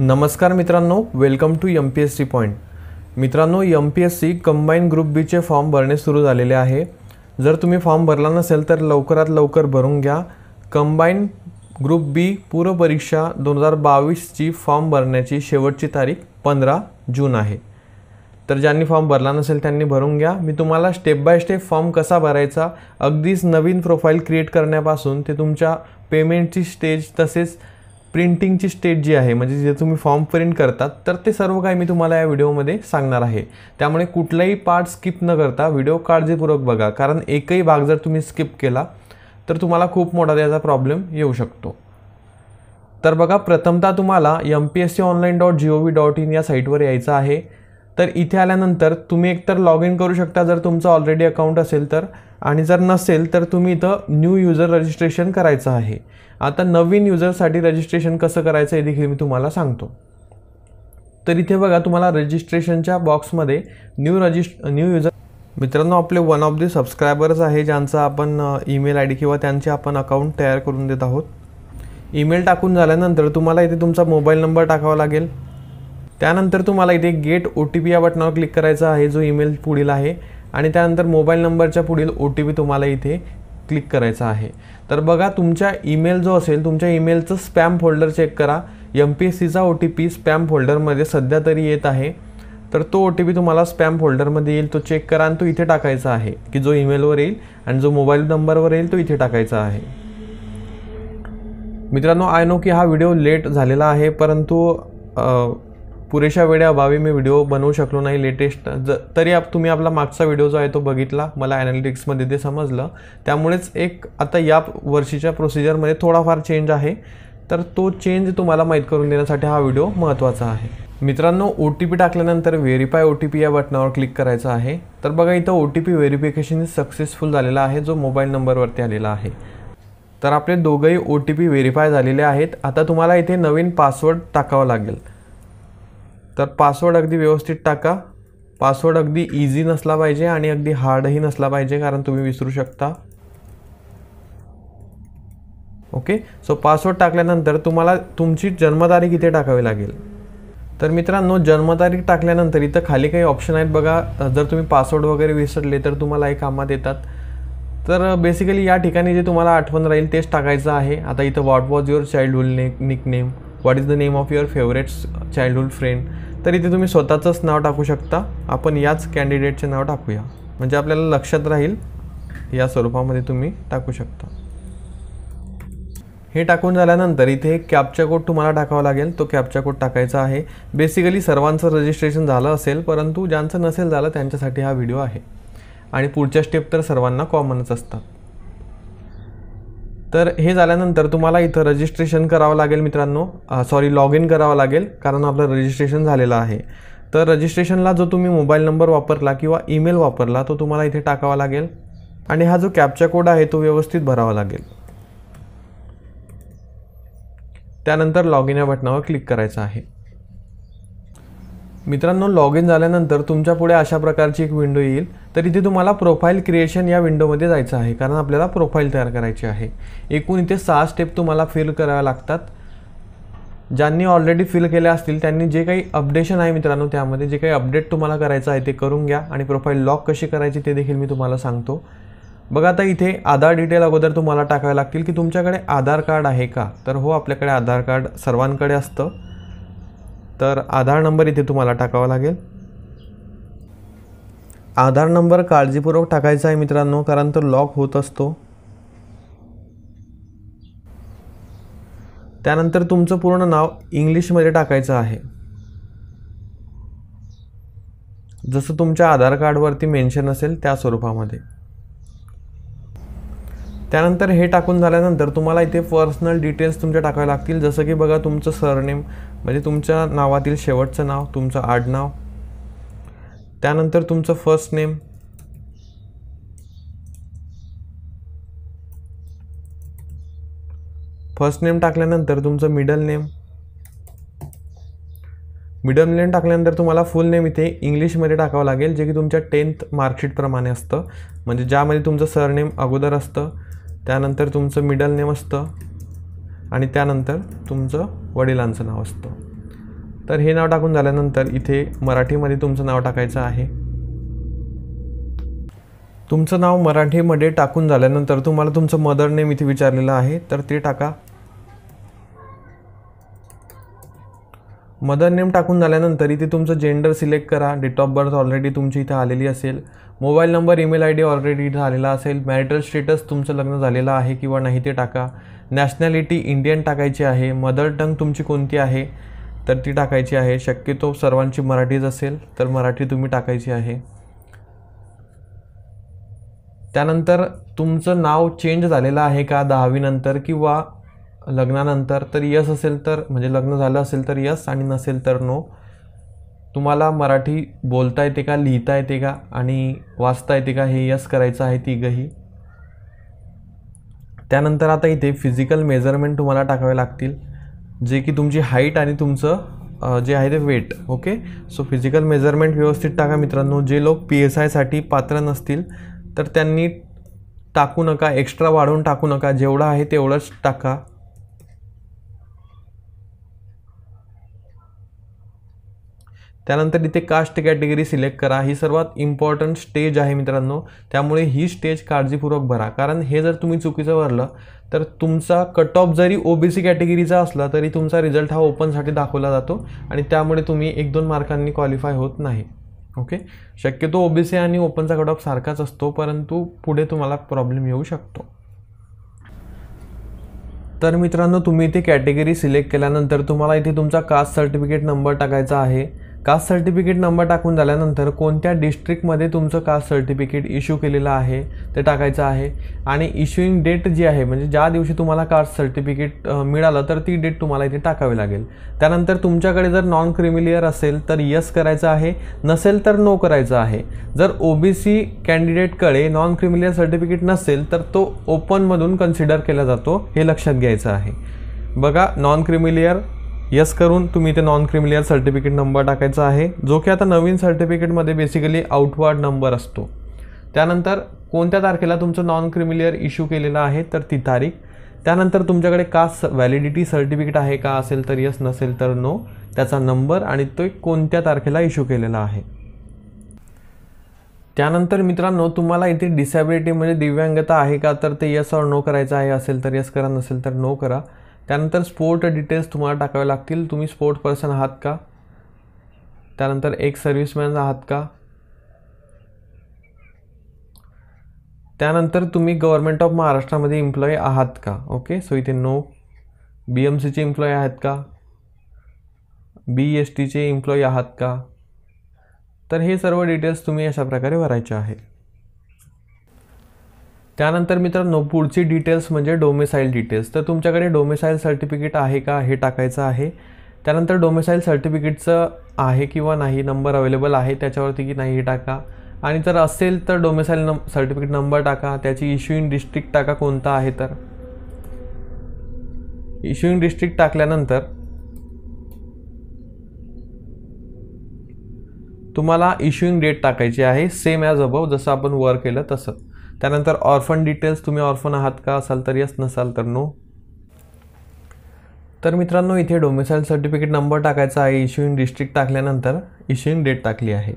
नमस्कार मित्रांनो welcome to M P S C point मित्रांनो M P S C combine group बीचे form भरणे सुरू झालेले आहे जर तुम्ही फॉर्म भरला नसेल तर लवकरात लवकर भरून घ्या कंबाईन ग्रुप बी पूर्वपरीक्षा दोन हजार बावीसची फॉर्म भरण्याची शेवटची तारीख पंधरा जून आहे तर ज्यांनी फॉर्म भरला नसेल त्यांनी भरून घ्या मी तुम्हाला स्टेप बाय स्टेप फॉर्म कसा भरायचा अगदीच नवीन प्रोफाईल क्रिएट करण्यापासून ते तुमच्या पेमेंटची स्टेज तसेच प्रिंटिंगची स्टेट जी आहे म्हणजे जे तुम्ही फॉर्म प्रिंट करतात तर ते सर्व काही मी तुम्हाला या व्हिडिओमध्ये सांगणार आहे त्यामुळे कुठलाही पार्ट स्किप न करता व्हिडिओ काळजीपूर्वक बघा कारण एकही भाग जर तुम्ही स्किप केला तर तुम्हाला खूप मोठा त्याचा प्रॉब्लेम येऊ शकतो तर बघा प्रथमतः तुम्हाला M P S C online dot G O V dot in या साईटवर यायचं आहे तर इथे आल्यानंतर तुम्ही एकतर लॉग इन करू शकता जर तुमचं ऑलरेडी अकाउंट असेल तर आणि जर नसेल तर तुम्ही इथं न्यू युजर रजिस्ट्रेशन करायचं आहे आता नवीन युजरसाठी रजिस्ट्रेशन कसं करायचं हे देखील मी तुम्हाला सांगतो तर इथे बघा तुम्हाला रजिस्ट्रेशनच्या बॉक्समध्ये न्यू रजिस्ट न्यू युजर मित्रांनो आपले वन ऑफ दी सबस्क्रायबर्स आहे ज्यांचा आपण ईमेल आय डी किंवा त्यांचे आपण अकाउंट तयार करून देत आहोत ईमेल टाकून झाल्यानंतर तुम्हाला इथे तुमचा मोबाईल नंबर टाकावा लागेल त्यानंतर तुम्हाला इथे गेट ओ टी पी या बटनावर क्लिक करायचा आहे जो ईमेल पुढील आहे आणि त्यानंतर मोबाईल नंबरच्या पुढील ओ टी पी तुम्हाला इथे क्लिक करायचा आहे तर बघा तुमच्या ईमेल जो असेल तुमच्या ईमेलचं स्पॅम फोल्डर चेक करा एम पी एस सीचा ओ टी पी स्पॅम फोल्डरमध्ये सध्या तरी येत आहे तर तो ओ टी पी तुम्हाला स्पॅम फोल्डरमध्ये येईल तो चेक करा आणि तो इथे टाकायचा आहे की जो ईमेलवर येईल आणि जो मोबाईल नंबरवर येईल तो इथे टाकायचा आहे मित्रांनो आय नो की हा व्हिडिओ लेट झालेला आहे परंतु पुरेशा वेळेअभावी मी व्हिडिओ बनवू शकलो नाही लेटेस्ट ज तरी आप तुम्ही आपला मागचा व्हिडिओ जो आहे तो बघितला मला ॲनालिटिक्समध्ये ते समजलं त्यामुळेच एक आता या वर्षीच्या प्रोसिजरमध्ये थोडाफार चेंज आहे तर तो चेंज तुम्हाला माहीत करून देण्यासाठी हा व्हिडिओ महत्त्वाचा आहे मित्रांनो ओ टी पी टाकल्यानंतर व्हेरीफाय ओ टी पी या बटनावर क्लिक करायचं आहे तर बघा इथं O T P verification successful झालेला आहे जो मोबाईल नंबरवरती आलेला आहे तर आपले दोघंही ओ टी पी व्हेरीफाय झालेले आहेत आता तुम्हाला इथे नवीन पासवर्ड टाकावा लागेल तर पासवर्ड अगदी व्यवस्थित टाका पासवर्ड अगदी इझी नसला पाहिजे आणि अगदी हार्डही नसला पाहिजे कारण तुम्ही विसरू शकता ओके सो पासवर्ड टाकल्यानंतर तुम्हाला तुमची जन्मतारीख इथे टाकावी लागेल तर मित्रांनो जन्मतारीख टाकल्यानंतर इथं खाली काही ऑप्शन आहेत बघा जर तुम्ही पासवर्ड वगैरे विसरले तर तुम्हाला हे कामात येतात तर बेसिकली या ठिकाणी जे तुम्हाला आठवण राहील तेच टाकायचं आहे आता इथं वॉट वॉज युअर चाइल्डहूड ने nick name what is the name of your favourites childhood friend तर इथे तुम्ही स्वतःचंच नाव टाकू शकता आपण याच कॅन्डिडेटचे नाव टाकूया म्हणजे आपल्याला लक्षात राहील या स्वरूपामध्ये तुम्ही टाकू शकता हे टाकून झाल्यानंतर इथे कॅपचा कोड तुम्हाला टाकावा लागेल तो कॅपचा कोड टाकायचा आहे बेसिकली सर्वांचं रजिस्ट्रेशन झालं असेल परंतु ज्यांचं नसेल झालं त्यांच्यासाठी हा व्हिडिओ आहे आणि पुढच्या स्टेप तर सर्वांना कॉमनच असतात तर हे झाल्यानंतर तुम्हाला इथं रजिस्ट्रेशन करावं लागेल मित्रांनो सॉरी लॉग इन करावं लागेल कारण आपलं रजिस्ट्रेशन झालेलं आहे तर रजिस्ट्रेशनला जो तुम्ही मोबाईल नंबर वापरला किंवा ईमेल वापरला तो तुम्हाला इथे टाकावा लागेल आणि हा जो कॅपचा कोड आहे तो व्यवस्थित भरावा लागेल त्यानंतर लॉग इन या बटनावर क्लिक करायचं आहे मित्रांनो लॉग इन झाल्यानंतर तुमच्या पुढे अशा प्रकारची एक विंडो येईल तर इथे तुम्हाला प्रोफाईल क्रिएशन या विंडोमध्ये जायचं आहे कारण आपल्याला प्रोफाईल तयार करायची आहे एकूण इथे सहा स्टेप तुम्हाला फिल कराव्या लागतात ज्यांनी ऑलरेडी फिल केल्या असतील त्यांनी जे काही अपडेशन आहे मित्रांनो त्यामध्ये जे काही अपडेट तुम्हाला करायचं आहे ते करून घ्या आणि प्रोफाईल लॉक कशी करायची ते देखील मी तुम्हाला सांगतो बघा आता इथे आधार डिटेल अगोदर तुम्हाला टाकावे लागतील की तुमच्याकडे आधार कार्ड आहे का तर हो आपल्याकडे आधार कार्ड सर्वांकडे असतं तर आधार नंबर इथे तुम्हाला टाकावा लागेल आधार नंबर काळजीपूर्वक टाकायचा आहे मित्रांनो कारण तो लॉक होत असतो त्यानंतर तुमचं पूर्ण नाव इंग्लिशमध्ये टाकायचं आहे जसं तुमच्या आधार कार्डवरती मेन्शन असेल त्या स्वरूपामध्ये त्यानंतर हे टाकून झाल्यानंतर तुम्हाला इथे पर्सनल डिटेल्स तुमच्या टाकावे लागतील जसं की बघा तुमचं सरनेम म्हणजे तुमच्या नावातील शेवटचं नाव तुमचं आडनाव त्यानंतर तुमचं फर्स्ट नेम फर्स्ट नेम टाकल्यानंतर तुमचं मिडल नेम मिडल नेम टाकल्यानंतर तुम्हाला फुल नेम इथे इंग्लिशमध्ये टाकावं लागेल जे की तुमच्या टेन्थ मार्कशीटप्रमाणे असतं म्हणजे ज्यामध्ये तुमचं सरनेम अगोदर असतं त्यानंतर तुमचं मिडल नेम असतं आणि त्यानंतर तुमचं वडिलांचं नाव असतं तर हे नाव टाकून झाल्यानंतर इथे मराठीमध्ये तुमचं नाव टाकायचं आहे तुमचं नाव मराठीमध्ये टाकून झाल्यानंतर तुम्हाला तुमचं मदर नेम इथे विचारलेलं आहे तर ते टाका मदर नेम टाकून झाल्यानंतर इथे तुमचं जेंडर सिलेक्ट करा डेट ऑफ बर्थ ऑलरेडी तुमची इथे आलेली असेल mobile number email I D already झालेला असेल मॅरिटल स्टेटस तुमचं लग्न झालेलं आहे किंवा नाही ते टाका नॅशनॅलिटी इंडियन टाकायची आहे मदर टंग तुमची कोणती आहे तर ती टाकायची आहे शक्यतो सर्वांची मराठीच असेल तर मराठी तुम्ही टाकायची आहे त्यानंतर तुमचं नाव चेंज झालेलं आहे का दहावीनंतर किंवा लग्नानंतर तर यस असेल तर म्हणजे लग्न झालं असेल तर यस आणि नसेल तर नो तुम्हाला मराठी बोलता येते का लिहिता येते का आणि वाचता येते का हे यस करायचं आहे ती गही त्यानंतर आता इथे फिजिकल मेजरमेंट तुम्हाला टाकावे लागतील जे की तुमची हाईट आणि तुमचं जे आहे ते weight okay so physical measurement व्यवस्थित टाका मित्रांनो जे लोक पी एस आयसाठी पात्र नसतील तर त्यांनी टाकू नका एक्स्ट्रा वाढवून टाकू नका जेवढं आहे तेवढंच टाका त्यानंतर इथे कास्ट कॅटेगरी सिलेक्ट करा ही सर्वात इम्पॉर्टंट स्टेज आहे मित्रांनो त्यामुळे ही स्टेज काळजीपूर्वक भरा कारण हे जर तुम्ही चुकीचं भरलं तर तुमचा कट ऑफ जरी ओ बी सी कॅटेगरीचा असला तरी तुमचा रिझल्ट हा ओपनसाठी दाखवला जातो आणि त्यामुळे तुम्ही एक दोन मार्कांनी क्वालिफाय होत नाही ओके शक्यतो ओ बी सी आणि ओपनचा कट ऑफ सारखाच असतो परंतु पुढे तुम्हाला प्रॉब्लेम येऊ शकतो तर मित्रांनो तुम्ही इथे कॅटेगरी सिलेक्ट केल्यानंतर तुम्हाला इथे तुमचा कास्ट सर्टिफिकेट नंबर टाकायचा आहे कास्ट सर्टिफिकेट नंबर टाकून झाल्यानंतर कोणत्या डिस्ट्रिक्टमध्ये तुमचं कास्ट सर्टिफिकेट इश्यू केलेलं आहे ते टाकायचं आहे आणि इश्युईंग डेट जी आहे म्हणजे ज्या दिवशी तुम्हाला कास्ट सर्टिफिकेट मिळालं तर ती डेट तुम्हाला इथे टाकावी लागेल त्यानंतर तुमच्याकडे जर नॉन क्रिमिलियर असेल तर यस करायचं आहे नसेल तर नो करायचं आहे जर ओ बी सी कॅन्डिडेटकडे नॉन क्रिमिलियर सर्टिफिकेट नसेल तर तो ओपनमधून कन्सिडर केला जातो हे लक्षात घ्यायचं आहे बघा नॉन क्रिमिलियर यस करून तुम्ही इथे नॉन क्रिमिलियर सर्टिफिकेट नंबर टाकायचा आहे जो की आता नवीन सर्टिफिकेटमध्ये बेसिकली आउटवर्ड नंबर असतो त्यानंतर कोणत्या तारखेला तुमचं नॉन क्रिमिलियर इश्यू केलेलं आहे तर ती तारीख त्यानंतर तुमच्याकडे का स व्हॅलिडिटी सर्टिफिकेट आहे का असेल तर यस नसेल तर नो त्याचा नंबर आणि तो कोणत्या तारखेला इश्यू केलेला आहे त्यानंतर मित्रांनो तुम्हाला इथे डिसॅबिलिटी म्हणजे दिव्यांगता आहे का तर ते यस और नो करायचं आहे असेल तर यस करा नसेल तर नो करा त्यानंतर स्पोर्ट डिटेल्स तुम्हाला टाकावे लागतील तुम्ही स्पोर्ट पर्सन आहात का त्यानंतर एक सर्व्हिसमॅन आहात का त्यानंतर तुम्ही गव्हर्मेंट ऑफ महाराष्ट्रामध्ये इम्प्लॉई आहात का ओके सो इथे नो बी एम सीचे इम्प्लॉई आहेत का बी एस टीचे इम्प्लॉई आहात का तर हे सर्व डिटेल्स तुम्ही अशा प्रकारे भरायचे आहे त्यानंतर मित्रांनो पुढची डिटेल्स म्हणजे डोमेसाईल डिटेल्स तर तुमच्याकडे डोमेसाईल सर्टिफिकेट आहे का हे टाकायचं आहे त्यानंतर डोमेसाईल सर्टिफिकेटचं आहे किंवा नाही नंबर अवेलेबल आहे त्याच्यावरती की नाही हे टाका आणि जर असेल तर डोमेसाईल नं सर्टिफिकेट नंबर टाका त्याची इश्यूइंग डिस्ट्रिक्ट टाका कोणता आहे तर इश्यूइंग डिस्ट्रिक्ट टाकल्यानंतर तुम्हाला इश्यूइंग डेट टाकायची आहे सेम ॲज अबव जसं आपण वर केलं तसं त्यानंतर ऑर्फन डिटेल्स तुम्ही ऑर्फन आहात का असाल तर यस नसाल तर नो तर मित्रांनो इथे डोमिसाईल सर्टिफिकेट नंबर टाकायचा आहे इश्यूइन डिस्ट्रिक्ट टाकल्यानंतर इश्यूइन डेट टाकली आहे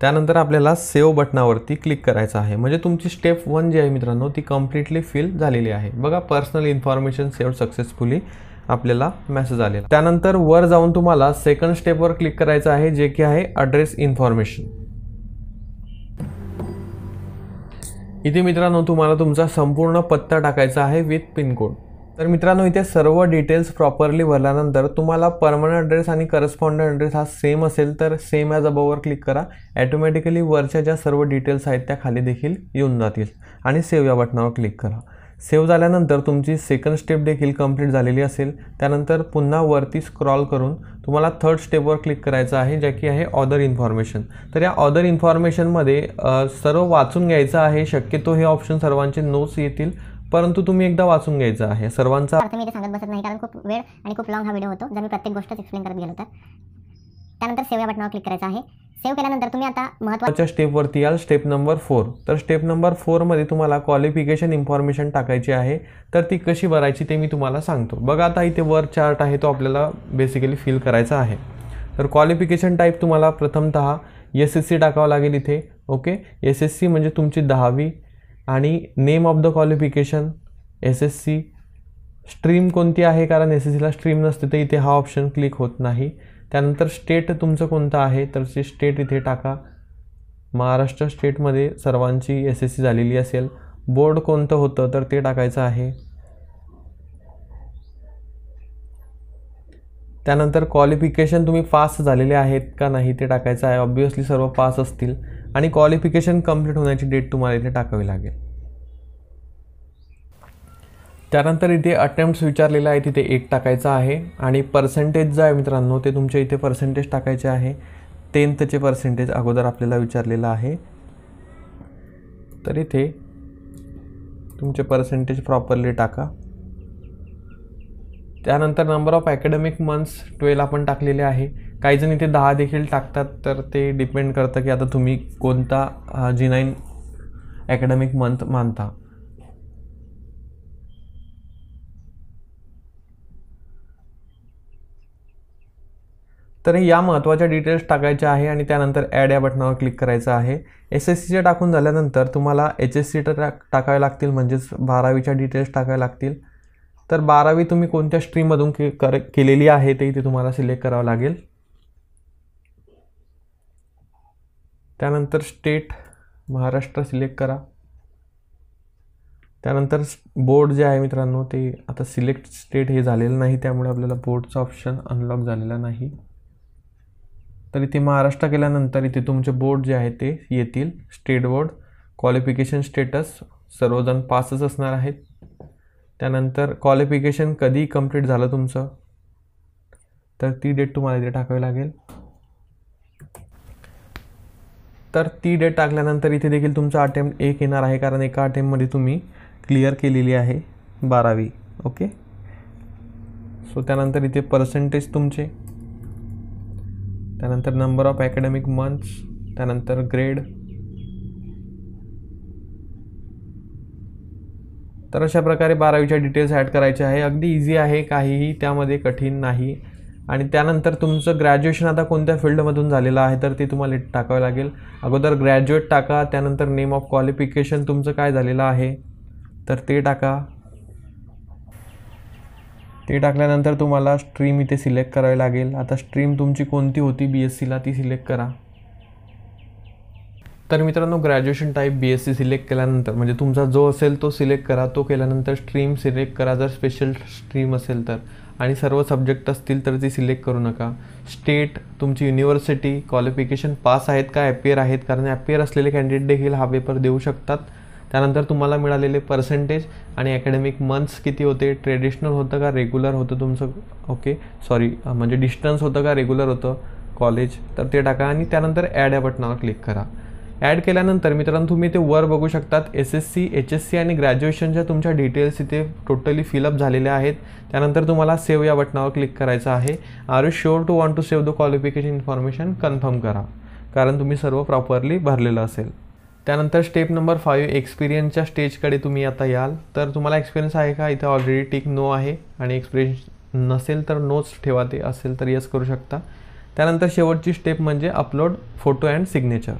त्यानंतर आपल्याला सेव बटनावरती क्लिक करायचं आहे म्हणजे तुमची स्टेप वन जी आहे मित्रांनो ती कम्प्लिटली फिल झालेली आहे बघा पर्सनल इन्फॉर्मेशन सेव्ह सक्सेसफुली आपल्याला मेसेज आलेला त्यानंतर वर जाऊन तुम्हाला सेकंड स्टेपवर क्लिक करायचं आहे जे की आहे अड्रेस इन्फॉर्मेशन इथे मित्रांनो तुम्हाला तुमचा संपूर्ण पत्ता टाकायचा आहे विथ पिनकोड तर मित्रांनो इथे सर्व डिटेल्स प्रॉपरली भरल्यानंतर तुम्हाला परमनंट ॲड्रेस आणि करस्पॉन्डंट ॲड्रेस हा सेम असेल तर सेम ॲज अबोवर क्लिक करा ॲटोमॅटिकली वरच्या ज्या सर्व डिटेल्स आहेत त्या खाली देखील येऊन जातील आणि सेव या बटनावर क्लिक करा सेव्ह झाल्यानंतर तुमची सेकंड स्टेप देखील कंप्लीट झालेली असेल त्यानंतर पुन्हा वरती स्क्रॉल करून तुम्हाला थर्ड स्टेपवर क्लिक करायचं आहे ज्या की आहे ऑदर इन्फॉर्मेशन तर या ऑदर इन्फॉर्मेशनमध्ये सर्व वाचून घ्यायचं आहे शक्यतो हे ऑप्शन सर्वांचे नोट्स येतील परंतु तुम्ही एकदा वाचून घ्यायचं आहे सर्वांचा अर्थ मी सांगत बसत नाही कारण खूप वेळ आणि खूप लॉंग हा व्हिडिओ होतो जर मी प्रत्येक गोष्ट एक्सप्लेन करत गेलो तर त्यानंतर सेव्ह या क्लिक करायचं आहे सेव्ह केल्यानंतर तुम्ही आता महत्त्वाच्या स्टेपवरती याल स्टेप नंबर फोर तर स्टेप नंबर फोरमध्ये तुम्हाला क्वालिफिकेशन इन्फॉर्मेशन टाकायची आहे तर ती कशी भरायची ते मी तुम्हाला सांगतो बघा आता इथे वर चार्ट आहे तो आपल्याला बेसिकली फिल करायचा आहे तर क्वालिफिकेशन टाईप तुम्हाला प्रथमत एस एस सी टाकावं लागेल इथे ओके एस एस सी म्हणजे तुमची दहावी आणि name of the qualification S S C stream कोणती आहे कारण एस एस सीला स्ट्रीम नसते तर इथे हा ऑप्शन क्लिक होत नाही त्यानंतर स्टेट तुमचं कोणतं आहे तर ते स्टेट इथे टाका महाराष्ट्र स्टेटमध्ये सर्वांची एस एस सी झालेली असेल बोर्ड कोणतं होतं तर ते टाकायचं आहे त्यानंतर क्वालिफिकेशन तुम्ही पास झालेले आहेत का नाही ते टाकायचं आहे ऑब्वियसली सर्व पास असतील आणि क्वालिफिकेशन कंप्लीट होण्याची डेट तुम्हाला इथे टाकावी लागेल त्यानंतर इथे अटेम्प्ट्स विचारलेला आहे तिथे एक टाकायचा आहे आणि पर्सेंटेज जो आहे मित्रांनो ते तुमच्या इथे पर्सेंटेज टाकायचे आहे टेन्थचे पर्सेंटेज अगोदर आपल्याला विचारलेलं आहे तर इथे तुमचे पर्सेंटेज प्रॉपरली टाका त्यानंतर number of academic months twelve आपण टाकलेले आहे काही जण इथे दहा देखील टाकतात तर ते डिपेंड करतं की आता तुम्ही कोणता जी नाईन अकॅडमिक मंथ मानता तर या महत्त्वाच्या डिटेल्स टाकायच्या आहे आणि त्यानंतर ॲड या बटनावर क्लिक करायचं आहे एस एस सीच्या टाकून झाल्यानंतर तुम्हाला एच एस सी टाक टाकावे लागतील म्हणजेच बारावीच्या डिटेल्स टाकाव्या लागतील तर बारावी तुम्ही कोणत्या स्ट्रीममधून के कर केलेली आहे ते इथे तुम्हाला सिलेक्ट करावं लागेल त्यानंतर स्टेट महाराष्ट्र सिलेक्ट करा त्यानंतर बोर्ड जे आहे मित्रांनो ते आता सिलेक्ट स्टेट हे झालेलं नाही त्यामुळे आपल्याला बोर्डचा ऑप्शन अनलॉक झालेला नाही तर इथे महाराष्ट्र केल्यानंतर इथे तुमचे बोर्ड जे आहे ते येतील स्टेट बोर्ड क्वालिफिकेशन स्टेटस सर्वजण पासच असणार आहेत त्यानंतर क्वालिफिकेशन कधी कंप्लीट झालं तुमचं तर ती डेट तुम्हाला इथे टाकावी लागेल तर ती डेट टाकल्यानंतर इथे देखील तुमचा अटेम्प्ट एक येणार आहे कारण एका अटेम्प्टमध्ये तुम्ही क्लिअर केलेली आहे बारावी ओके सो त्यानंतर इथे पर्सेंटेज तुमचे त्यानंतर नंबर ऑफ ॲकॅडमिक मंथ्स त्यानंतर ग्रेड तर अशा प्रकारे बारावीच्या डिटेल्स ॲड करायचे आहे अगदी इझी आहे काहीही त्यामध्ये कठीण नाही आणि त्यानंतर तुमचं ग्रॅज्युएशन आता कोणत्या फील्डमधून झालेलं आहे तर ते तुम्हाला टाकावं लागेल अगोदर ग्रॅज्युएट टाका त्यानंतर नेम ऑफ क्वालिफिकेशन तुमचं काय झालेलं आहे तर ते टाका ते टाकल्यानंतर तुम्हाला स्ट्रीम इथे सिलेक्ट करावी लागेल आता स्ट्रीम तुमची कोणती होती बी एस सीला ती सिलेक्ट करा तर मित्रांनो graduation type B S C select केल्यानंतर म्हणजे तुमचा जो असेल तो सिलेक्ट करा तो केल्यानंतर स्ट्रीम सिलेक्ट करा जर स्पेशल स्ट्रीम असेल तर आणि सर्व सब्जेक्ट असतील तर ती सिलेक्ट करू नका स्टेट तुमची युनिव्हर्सिटी क्वालिफिकेशन पास आहेत का ॲपियर आहेत कारण ॲपियर असलेले कॅन्डिडेट देखील हा पेपर देऊ शकतात त्यानंतर तुम्हाला मिळालेले पर्सेंटेज आणि अकॅडमिक मंथ्स किती होते ट्रेडिशनल होतं का रेग्युलर होतं तुमचं ओके सॉरी म्हणजे डिस्टन्स होतं का रेग्युलर होतं कॉलेज तर ते टाका आणि त्यानंतर ॲड या बटनावर क्लिक करा ॲड केल्यानंतर मित्रांनो तुम्ही ते वर बघू शकतात S S C H S C आणि ग्रॅज्युएशनच्या तुमच्या डिटेल्स इथे टोटली फिलअप झालेल्या आहेत त्यानंतर तुम्हाला सेव्ह या बटनावर क्लिक करायचं आहे are you sure to want to save the qualification information confirm करा कारण तुम्ही सर्व प्रॉपरली भरलेलं असेल त्यानंतर स्टेप नंबर फाईव्ह एक्सपिरियन्सच्या स्टेजकडे तुम्ही आता याल तर तुम्हाला एक्सपिरियन्स आहे का इथं ऑलरेडी टिक नो आहे आणि एक्सपिरियन्स नसेल तर नोच ठेवा ते असेल तर यस करू शकता त्यानंतर शेवटची स्टेप म्हणजे अपलोड फोटो अँड सिग्नेचर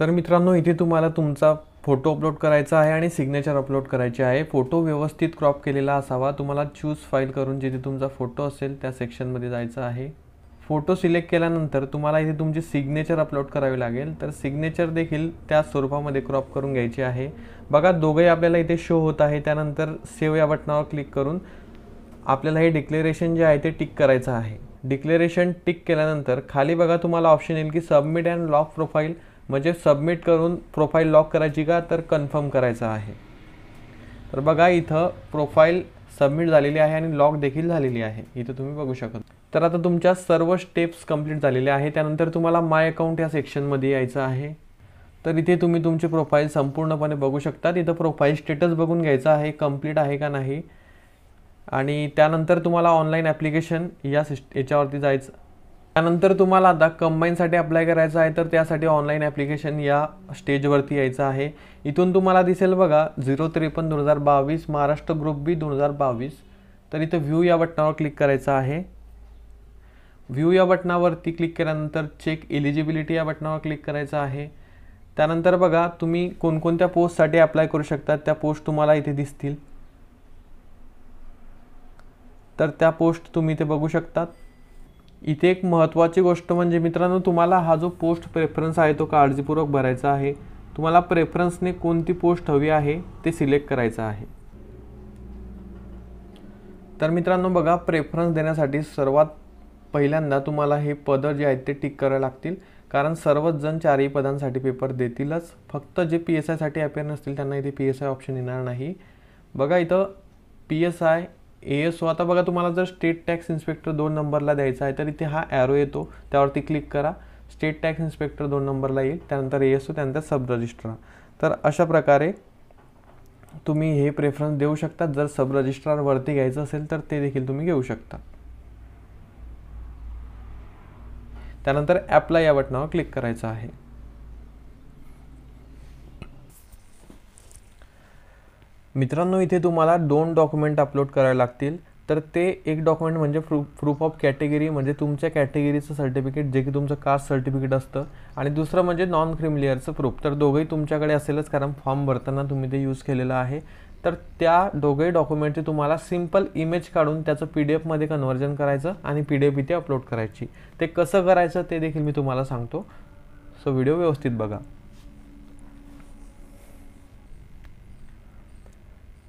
तर मित्रांनो इथे तुम्हाला तुमचा फोटो अपलोड करायचा आहे आणि सिग्नेचर अपलोड करायचे आहे फोटो व्यवस्थित क्रॉप केलेला असावा तुम्हाला चूज फाईल करून जिथे तुमचा फोटो असेल त्या सेक्शनमध्ये जायचं आहे फोटो सिलेक्ट केल्यानंतर तुम्हाला इथे तुमची सिग्नेचर अपलोड करावी लागेल तर सिग्नेचर देखील त्या स्वरूपामध्ये क्रॉप करून घ्यायची आहे बघा दोघंही आपल्याला इथे शो होत आहे त्यानंतर सेव्ह या बटनावर क्लिक करून आपल्याला हे डिक्लेरेशन जे आहे ते टिक करायचं आहे डिक्लेरेशन टिक केल्यानंतर खाली बघा तुम्हाला ऑप्शन येईल की सबमिट अँड लॉक प्रोफाईल म्हणजे सबमिट करून प्रोफाईल लॉक करायची का तर कन्फर्म करायचं आहे तर बघा इथं प्रोफाईल सबमिट झालेली आहे आणि लॉक देखील झालेली आहे इथं तुम्ही बघू शकता तर आता तुमच्या सर्व स्टेप्स कंप्लीट झालेल्या आहे त्यानंतर तुम्हाला माय अकाउंट या सेक्शनमध्ये यायचं आहे तर इथे तुम्ही तुमचे प्रोफाईल संपूर्णपणे बघू शकता इथं प्रोफाईल स्टेटस बघून घ्यायचं आहे कम्प्लीट आहे का नाही आणि त्यानंतर तुम्हाला ऑनलाईन ॲप्लिकेशन या सिस्ट याच्यावरती जायचं त्यानंतर तुम्हाला आता कंबाईनसाठी अप्लाय करायचं आहे तर त्यासाठी ऑनलाईन ॲप्लिकेशन या स्टेजवरती यायचं आहे इथून तुम्हाला दिसेल बघा झिरो त्रेपन्न दोन हजार बावीस महाराष्ट्र ग्रुप बी दोन हजार बावीस तर इथं व्ह्यू या बटनावर क्लिक करायचं आहे व्ह्यू या बटनावरती क्लिक केल्यानंतर चेक एलिजिबिलिटी या बटनावर क्लिक करायचं आहे त्यानंतर बघा तुम्ही कोणकोणत्या पोस्टसाठी अप्लाय करू शकता त्या पोस्ट तुम्हाला इथे दिसतील तर त्या पोस्ट तुम्ही इथे बघू शकतात इथे एक महत्त्वाची गोष्ट म्हणजे मित्रांनो तुम्हाला हा जो पोस्ट प्रेफरन्स आहे तो काळजीपूर्वक भरायचा आहे तुम्हाला प्रेफरन्सने कोणती पोस्ट हवी आहे ते सिलेक्ट करायचं आहे तर मित्रांनो बघा प्रेफरन्स देण्यासाठी सर्वात पहिल्यांदा तुम्हाला हे पदं जे आहेत ते टिक करावं लागतील कारण सर्वच जण चारही पदांसाठी पेपर देतीलच फक्त जे पी एस आयसाठी अपेअर नसतील त्यांना इथे पी एस आय ऑप्शन येणार नाही बघा इथं P S I A S O आता बघा तुम्हाला जर स्टेट टॅक्स इन्स्पेक्टर दोन नंबरला द्यायचा आहे तर इथे हा ॲरो येतो त्यावरती क्लिक करा स्टेट टॅक्स इन्स्पेक्टर दोन नंबरला येईल त्यानंतर ए एस ओ त्यानंतर सब रजिस्ट्रार तर अशा प्रकारे तुम्ही हे प्रेफरन्स देऊ शकता जर सब रजिस्ट्रारवरती घ्यायचं असेल तर ते देखील तुम्ही घेऊ शकता त्यानंतर ॲपला या बटनावर क्लिक करायचं आहे मित्रांनो इथे तुम्हाला दोन डॉक्युमेंट अपलोड करावे लागतील तर ते एक डॉक्युमेंट म्हणजे प्रू प्रूफ ऑफ कॅटेगरी म्हणजे तुमच्या कॅटेगरीचं सर्टिफिकेट जे की तुमचं कास्ट सर्टिफिकेट असतं आणि दुसरं म्हणजे नॉन क्रिमिलियरचं प्रूफ तर दोघंही तुमच्याकडे असेलच कारण फॉर्म भरताना तुम्ही ते यूज केलेलं आहे तर त्या दोघेही डॉक्युमेंटची तुम्हाला सिम्पल इमेज काढून त्याचं पी डी एफमध्ये कन्वर्जन करायचं आणि पी डी एफ इथे अपलोड करायची ते कसं करायचं ते देखील मी तुम्हाला सांगतो सो व्हिडिओ व्यवस्थित बघा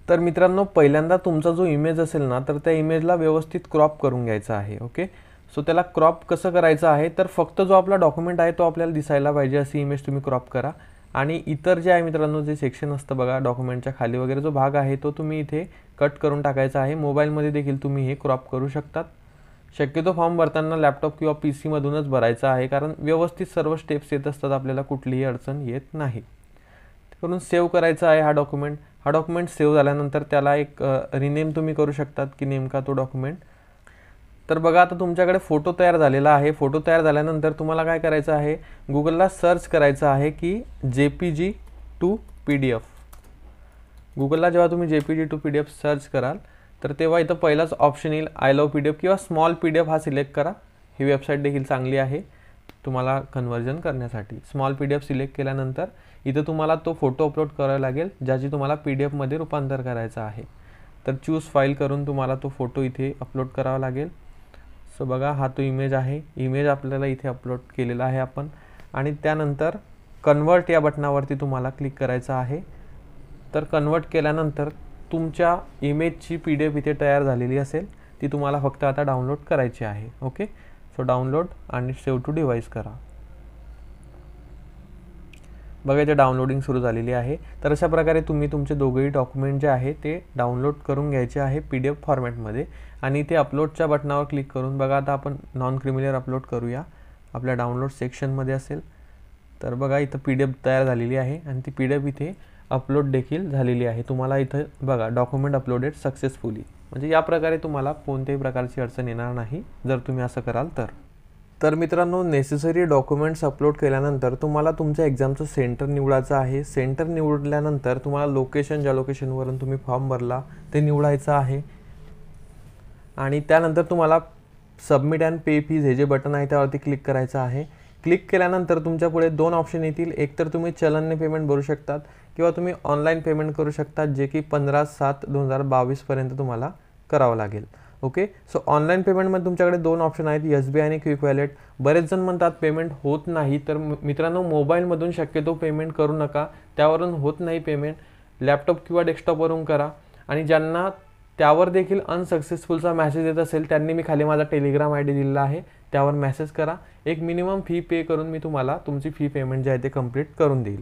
तर मित्रांनो पहिल्यांदा तुमचा जो इमेज असेल ना तर त्या इमेजला व्यवस्थित क्रॉप करून घ्यायचा आहे ओके सो त्याला क्रॉप कसं करायचं आहे तर फक्त जो आपला डॉक्युमेंट आहे तो आपल्याला दिसायला पाहिजे अशी इमेज तुम्ही क्रॉप करा आणि इतर जे आहे मित्रांनो जे सेक्शन असतं बघा डॉक्युमेंटच्या खाली वगैरे जो भाग आहे तो तुम्ही इथे कट करून टाकायचा आहे मोबाईलमध्ये देखील तुम्ही हे क्रॉप करू शकतात शक्यतो फॉर्म भरताना लॅपटॉप किंवा पी सीमधूनच भरायचा आहे कारण व्यवस्थित सर्व स्टेप्स येत असतात आपल्याला कुठलीही अडचण येत नाही करून सेव्ह करायचा आहे हा डॉक्युमेंट हा डॉक्युमेंट सेव्ह झाल्यानंतर त्याला एक रिनेम तुम्ही करू शकतात की नेमका तो डॉक्युमेंट तर बघा आता तुमच्याकडे फोटो तयार झालेला आहे फोटो तयार झाल्यानंतर तुम्हाला काय करायचं आहे गुगलला सर्च करायचं आहे की J P G to P D F गुगलला जेव्हा तुम्ही J P G to P D F search कराल तर तेव्हा इथं पहिलाच ऑप्शन येईल I love P D F किंवा स्मॉल पी डी एफ हा सिलेक्ट करा ही वेबसाईट देखील चांगली आहे तुम्हाला कन्वर्जन करण्यासाठी small P D F select केल्यानंतर इथं तुम्हाला तो फोटो अपलोड करावा लागेल ज्याची तुम्हाला पी डी एफमध्ये रूपांतर करायचं आहे तर चूज फाईल करून तुम्हाला तो फोटो इथे अपलोड करावा लागेल सो बघा हा तो इमेज आहे इमेज आपल्याला इथे अपलोड केलेला आहे आपण आणि त्यानंतर कन्वर्ट या बटनावरती तुम्हाला क्लिक करायचं आहे तर कन्वर्ट केल्यानंतर तुमच्या इमेजची पी डी एफ इथे तयार झालेली असेल ती तुम्हाला फक्त आता डाउनलोड करायची आहे ओके सो डाउनलोड आणि सेव्ह टू डिव्हाइस करा बघा इथे डाउनलोडिंग सुरू झालेली आहे तर अशा प्रकारे तुम्ही तुमचे दोघेही डॉक्युमेंट जे आहे ते डाउनलोड करून घ्यायचे आहे पी डी एफ फॉर्मॅटमध्ये आणि इथे अपलोडच्या बटनावर क्लिक करून बघा आता आपण नॉन क्रिमिनल अपलोड करूया आपल्या डाउनलोड सेक्शनमध्ये असेल तर बघा इथं पी डी एफ तयार झालेली आहे आणि ती पी डी एफ इथे अपलोड देखील झालेली आहे तुम्हाला इथं बघा डॉक्युमेंट अपलोडेड सक्सेसफुली म्हणजे या प्रकारे तुम्हाला कोणत्याही प्रकारची अडचण येणार नाही जर तुम्ही असं कराल तर तर मित्रांनो नेसेसरी डॉक्युमेंट्स अपलोड केल्यानंतर तुम्हाला तुमच्या एक्झामचं सेंटर निवडायचं आहे सेंटर निवडल्यानंतर तुम्हाला लोकेशन ज्या लोकेशनवरून तुम्ही फॉर्म भरला ते निवडायचं आहे आणि त्यानंतर तुम्हाला सबमिट अँड पे फीज हे जे बटन आहे त्यावरती क्लिक करायचं आहे क्लिक केल्यानंतर तुमच्या पुढे दोन ऑप्शन येतील एक तर तुम्ही चलनने पेमेंट भरू शकतात किंवा तुम्ही ऑनलाईन पेमेंट करू शकतात जे की पंधरा सात दोन हजार बावीसपर्यंत तुम्हाला करावं लागेल ओके सो ऑनलाईन पेमेंटमध्ये तुमच्याकडे दोन ऑप्शन आहेत एस बी आय आणि क्विक वॅलेट बरेच जण म्हणतात पेमेंट होत नाही तर मित्रांनो मोबाईलमधून शक्यतो पेमेंट करू नका त्यावरून होत नाही पेमेंट लॅपटॉप किंवा डेस्कटॉपवरून करा आणि ज्यांना त्यावर देखील अनसक्सेसफुलचा मॅसेज येत असेल त्यांनी मी खाली माझा टेलिग्राम आय डी दिलेला आहे त्यावर मेसेज करा एक मिनिमम फी पे करून मी तुम्हाला तुमची फी पेमेंट जे आहे ते कम्प्लीट करून देईल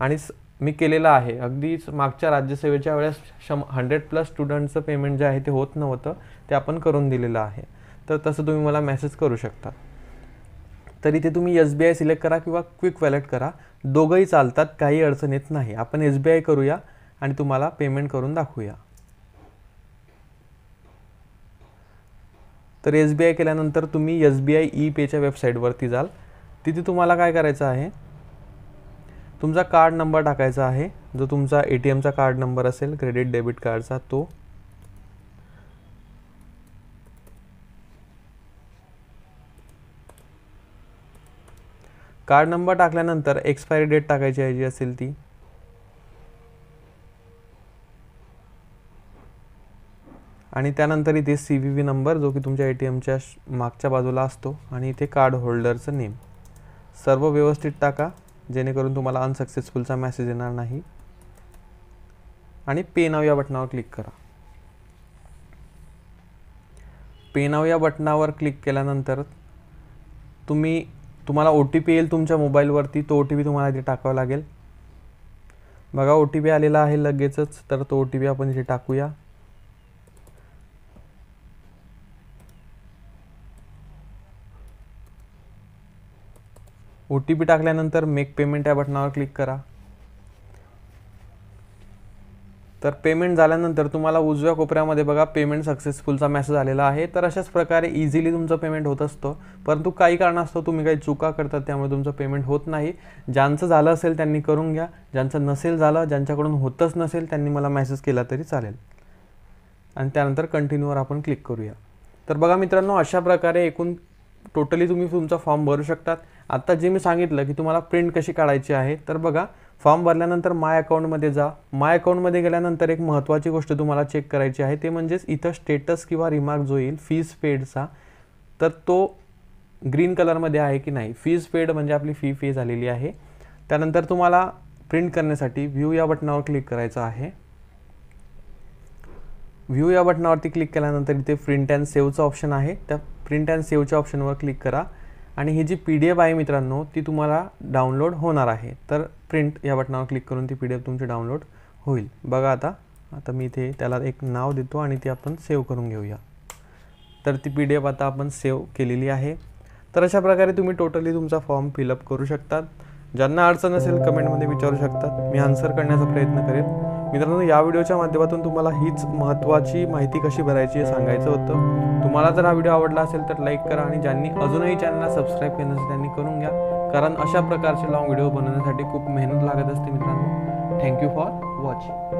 आणि मी केलेला आहे अगदीच मागच्या राज्यसेवेच्या वेळेस शम हंड्रेड प्लस स्टुडंटचं पेमेंट जे आहे ते होत नव्हतं ते आपण करून दिलेलं आहे तर तसं तुम्ही मला मेसेज करू शकता तर इथे तुम्ही एस बी आय सिलेक्ट करा किंवा क्विक वॅलेट करा दोघंही चालतात काही अडचण येत नाही आपण एस बी आय करूया आणि तुम्हाला पेमेंट करून दाखवूया तर एस बी आय केल्यानंतर तुम्ही एस बी आय ई पेच्या वेबसाईटवरती जाल तिथे तुम्हाला काय करायचं आहे तुमचा कार्ड नंबर टाकायचा आहे जो तुमचा ए टी एमचा कार्ड नंबर असेल क्रेडिट डेबिट कार्डचा तो कार्ड नंबर टाकल्यानंतर एक्सपायरी डेट टाकायची आहे जी असेल ती आणि त्यानंतर इथे सी व्ही व्ही नंबर जो की तुमच्या ए टी एमच्या मागच्या बाजूला असतो आणि इथे कार्ड होल्डरचं नेम सर्व व्यवस्थित टाका जेणेकरून तुम्हाला अनसक्सेसफुलचा मेसेज येणार नाही आणि पे नाव या बटनावर क्लिक करा पे नाव या बटनावर क्लिक केल्यानंतर तुम्ही तुम्हाला ओ टी पी येईल तुमच्या मोबाईलवरती तो ओ टी पी तुम्हाला इथे टाकावा लागेल बघा ओ टी पी आलेला आहे लगेचच तर तो ओ टी पी आपण इथे टाकूया ओ टी पी टाकल्यानंतर मेक पेमेंट या बटनावर क्लिक करा तर पेमेंट झाल्यानंतर तुम्हाला उजव्या कोपऱ्यामध्ये बघा पेमेंट सक्सेसफुलचा मेसेज आलेला आहे तर अशाच प्रकारे इझिली तुमचं पेमेंट होत असतं परंतु काही असतं तुम्ही काही चुका करतात त्यामुळे तुमचं पेमेंट होत नाही ज्यांचं झालं असेल त्यांनी करून घ्या ज्यांचं नसेल झालं ज्यांच्याकडून होतच नसेल त्यांनी मला मेसेज केला तरी चालेल आणि त्यानंतर कंटिन्यूवर आपण क्लिक करूया तर बघा मित्रांनो अशा प्रकारे एकूण टोटली तुम्ही तुमचा फॉर्म भरू शकतात आत्ता जे मी सांगितलं की तुम्हाला प्रिंट कशी काढायची आहे तर बघा फॉर्म भरल्यानंतर माय अकाउंटमध्ये जा माय अकाउंटमध्ये गेल्यानंतर एक महत्त्वाची गोष्ट तुम्हाला चेक करायची आहे ते म्हणजेच इथं स्टेटस किंवा रिमार्क जो येईल फीज पेडचा तर तो ग्रीन कलरमध्ये आहे की नाही फीज पेड म्हणजे आपली फी फी झालेली आहे त्यानंतर तुम्हाला प्रिंट करण्यासाठी व्ह्यू या बटनावर क्लिक करायचं आहे व्ह्यू या बटनावरती क्लिक केल्यानंतर इथे प्रिंट अँड सेव्हचं ऑप्शन आहे त्या प्रिंट अँड सेव्हच्या ऑप्शनवर क्लिक करा आणि ही जी पी डी एफ आहे मित्रांनो ती तुम्हाला डाउनलोड होणार आहे तर प्रिंट या बटनावर क्लिक करून ती पी डी एफ तुमची डाउनलोड होईल बघा आता आता मी इथे त्याला एक नाव देतो आणि ती आपण सेव्ह करून घेऊया तर ती पी डी एफ आता आपण सेव्ह केलेली आहे तर अशा प्रकारे तुम्ही टोटली तुमचा फॉर्म फिलअप करू शकतात ज्यांना अडचण असेल कमेंटमध्ये विचारू शकतात मी आन्सर करण्याचा प्रयत्न करेन मित्रांनो या व्हिडिओच्या माध्यमातून तुम्हाला हीच महत्त्वाची माहिती कशी भरायची हे सांगायचं होतं तुम्हाला जर हा व्हिडिओ आवडला असेल तर लाईक करा आणि ज्यांनी अजूनही चॅनलला सबस्क्राईब केलं असेल त्यांनी करून घ्या कारण अशा प्रकारचे लॉंग व्हिडिओ बनवण्यासाठी खूप मेहनत लागत असते मित्रांनो थँक्यू फॉर वॉचिंग